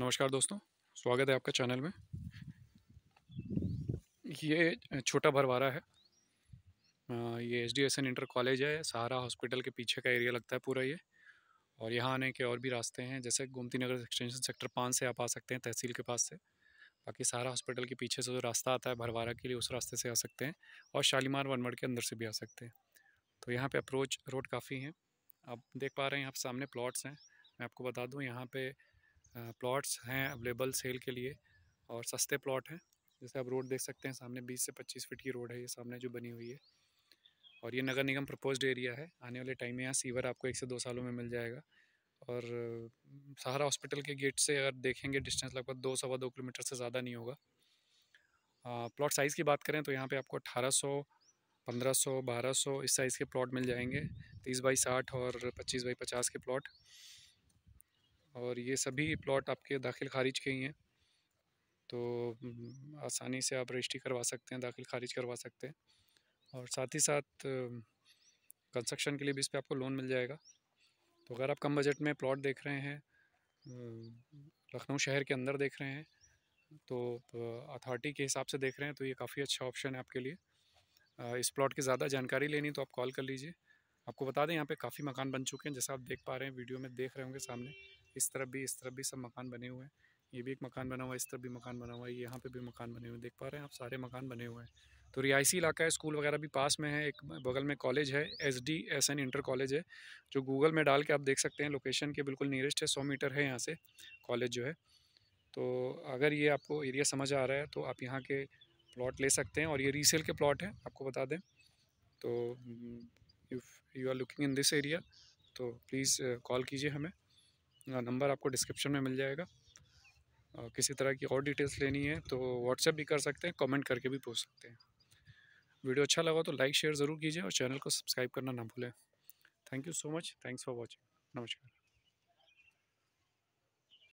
नमस्कार दोस्तों स्वागत है आपका चैनल में ये छोटा भरवारा है ये H D S N inter college है सहारा हॉस्पिटल के पीछे का एरिया लगता है पूरा ये और यहाँ आने के और भी रास्ते हैं जैसे गोमती नगर एक्सटेंशन सेक्टर पाँच से आप आ सकते हैं तहसील के पास से बाकी सहारा हॉस्पिटल के पीछे से जो रास्ता आता है भरवारा के लिए उस रास्ते से आ सकते हैं और शालीमार वनमड़ के अंदर से भी आ सकते हैं तो यहाँ पर अप्रोच रोड काफ़ी हैं आप देख पा रहे हैं यहाँ सामने प्लॉट्स हैं मैं आपको बता दूँ यहाँ पर प्लॉट्स हैं अवेलेबल सेल के लिए और सस्ते प्लॉट हैं जैसे आप रोड देख सकते हैं सामने 20 से 25 फीट की रोड है ये सामने जो बनी हुई है और ये नगर निगम प्रपोज्ड एरिया है आने वाले टाइम में यहाँ सीवर आपको एक से दो सालों में मिल जाएगा और सहारा हॉस्पिटल के गेट से अगर देखेंगे डिस्टेंस लगभग दो सवा दो किलोमीटर से ज़्यादा नहीं होगा प्लॉट साइज़ की बात करें तो यहाँ पे आपको 1800, 1500, 1200 इस साइज़ के प्लॉट मिल जाएंगे तीस बाई साठ और पच्चीस बाई पचास के प्लॉट और ये सभी प्लॉट आपके दाखिल खारिज के ही हैं तो हम्म, आसानी से आप रजिस्ट्री करवा सकते हैं दाखिल खारिज करवा सकते हैं और साथ ही साथ कंस्ट्रक्शन के लिए भी इस पर आपको लोन मिल जाएगा तो अगर आप कम बजट में प्लॉट देख रहे हैं लखनऊ शहर के अंदर देख रहे हैं तो अथॉरिटी के हिसाब से देख रहे हैं तो ये काफ़ी अच्छा ऑप्शन है आपके लिए इस प्लॉट की ज़्यादा जानकारी लेनी तो आप कॉल कर लीजिए आपको बता दें यहाँ पे काफ़ी मकान बन चुके हैं जैसा आप देख पा रहे हैं वीडियो में देख रहे होंगे सामने इस तरफ भी इस तरफ भी सब मकान बने हुए हैं ये भी एक मकान बना हुआ है इस तरफ भी मकान बना हुआ है यहाँ पे भी मकान बने हुए देख पा रहे हैं आप सारे मकान बने हुए हैं तो रिहायशी इलाका है स्कूल वगैरह भी पास में है एक बगल में कॉलेज है S D S N inter college है जो गूगल में डाल के आप देख सकते हैं लोकेशन के बिल्कुल नियरेस्ट है सौ मीटर है यहाँ से कॉलेज जो है तो अगर ये आपको एरिया समझ आ रहा है तो आप यहाँ के प्लॉट ले सकते हैं और ये रीसेल के प्लॉट हैं आपको बता दें तो if you are looking in this area तो प्लीज़ कॉल uh, कीजिए हमें नंबर आपको डिस्क्रिप्शन में मिल जाएगा और किसी तरह की और डिटेल्स लेनी है तो व्हाट्सएप भी कर सकते हैं कमेंट करके भी पूछ सकते हैं वीडियो अच्छा लगा तो लाइक शेयर ज़रूर कीजिए और चैनल को सब्सक्राइब करना ना भूलें thank you so much thanks for watching नमस्कार